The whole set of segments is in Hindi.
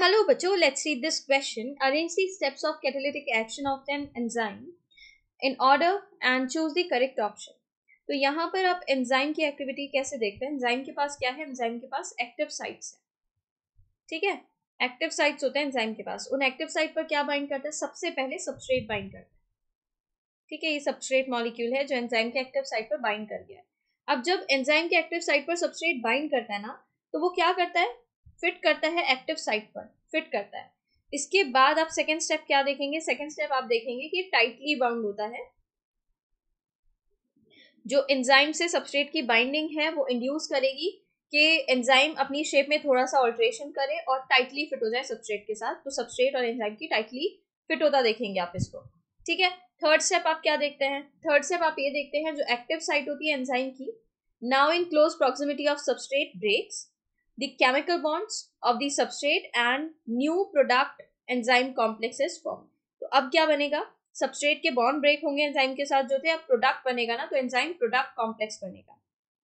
हेलो बच्चों let's read this question arrange the steps of catalytic action of an enzyme in order and choose the correct option तो यहाँ पर आप एंजाइम की एक्टिविटी कैसे देखते हैं एंजाइम के पास क्या है एंजाइम के पास एक्टिव साइट्स है ठीक है एक्टिव साइट्स होते हैं एंजाइम के पास उन एक्टिव साइट पर क्या बाइंड करता है सबसे पहले सबस्ट्रेट बाइंड करता है ठीक है ये सबस्ट्रेट मॉलिक्यूल है जो एंजाइम के एक्टिव साइट पर बाइंड कर गया है अब जब एंजाइम के एक्टिव साइट पर सबस्ट्रेट बाइंड करता है ना तो वो क्या करता है फिट करता है एक्टिव साइट पर फिट करता है इसके बाद आप सेकेंड स्टेप क्या देखेंगे सेकेंड स्टेप आप देखेंगे कि टाइटली बाउंड होता है जो एंजाइम से सबस्ट्रेट की बाइंडिंग है वो इंड्यूस करेगी कि एंजाइम अपनी शेप में थोड़ा सा ऑल्ट्रेशन करे और टाइटली फिट हो जाए सबस्ट्रेट के साथ तो सबस्ट्रेट और एंजाइम की टाइटली फिट होता देखेंगे आप इसको ठीक है थर्ड स्टेप आप क्या देखते हैं थर्ड स्टेप आप ये देखते हैं जो एक्टिव साइट होती है एंजाइम की now in close proximity of substrate breaks the chemical bonds of the substrate and new product enzyme complexes form. तो अब क्या बनेगा सबस्ट्रेट के बॉन्ड ब्रेक होंगे एंजाइम के साथ जो थे अब प्रोडक्ट बनेगा ना तो एंजाइम प्रोडक्ट कॉम्प्लेक्स बनेगा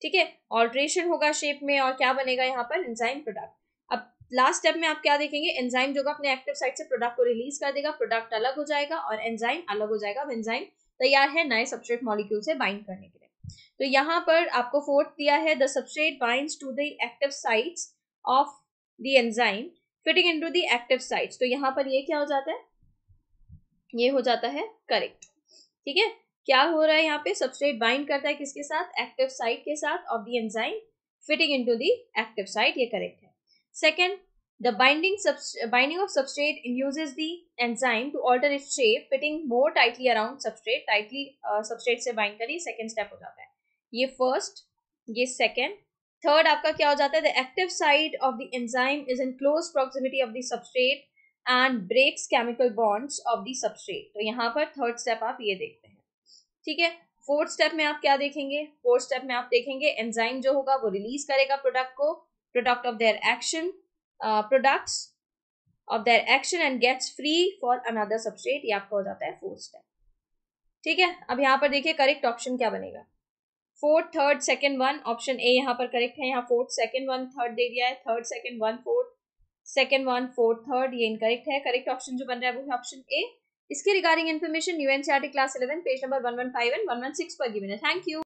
ठीक है ऑल्ट्रेशन होगा शेप में और क्या बनेगा यहाँ पर एंजाइम प्रोडक्ट अब लास्ट स्टेप में आप क्या देखेंगे एंजाइम जो अपने एक्टिव साइड से प्रोडक्ट को रिलीज कर देगा प्रोडक्ट अलग हो जाएगा और एंजाइम अलग हो जाएगा एंजाइम तैयार है नए सबस्ट्रेट मॉलिक्यूल से बाइंड करने के लिए तो यहाँ पर आपको फोर्थ दिया है the substrate binds to the active sites of the enzyme fitting into the active sites तो यहाँ पर ये क्या हो जाता है ये हो जाता है करेक्ट ठीक है क्या हो रहा है यहाँ पे सबस्ट्रेट बाइंड करता है किसके साथ एक्टिव साइट के साथ of the enzyme fitting into the active site ये करेक्ट है second The binding binding of substrate induces the enzyme to alter its shape, fitting more tightly around substrate. Tightly uh, substrate से bind करी second step हो जाता है. ये first, ये second थर्ड आपका क्या हो जाता है the active side of the enzyme is in close proximity of the substrate and breaks chemical bonds of the substrate तो यहाँ पर थर्ड स्टेप आप ये देखते हैं ठीक है फोर्थ स्टेप में आप क्या देखेंगे फोर्थ स्टेप में आप देखेंगे एंजाइम जो होगा वो रिलीज करेगा प्रोडक्ट को product of their action products of their action and gets free for another substrate ये आपका हो जाता है फोर्थ स्टेप ठीक है अब यहाँ पर देखिए करेक्ट ऑप्शन क्या बनेगा fourth third second one option A यहाँ पर करेक्ट है यहाँ फोर्थ सेकेंड वन थर्ड दे दिया है third second one fourth second one fourth third ये इनकरेक्ट है करेक्ट ऑप्शन जो बन रहा है वो है ऑप्शन ए इसके regarding information T class eleven page number one one five and one one six पर गिवन है थैंक यू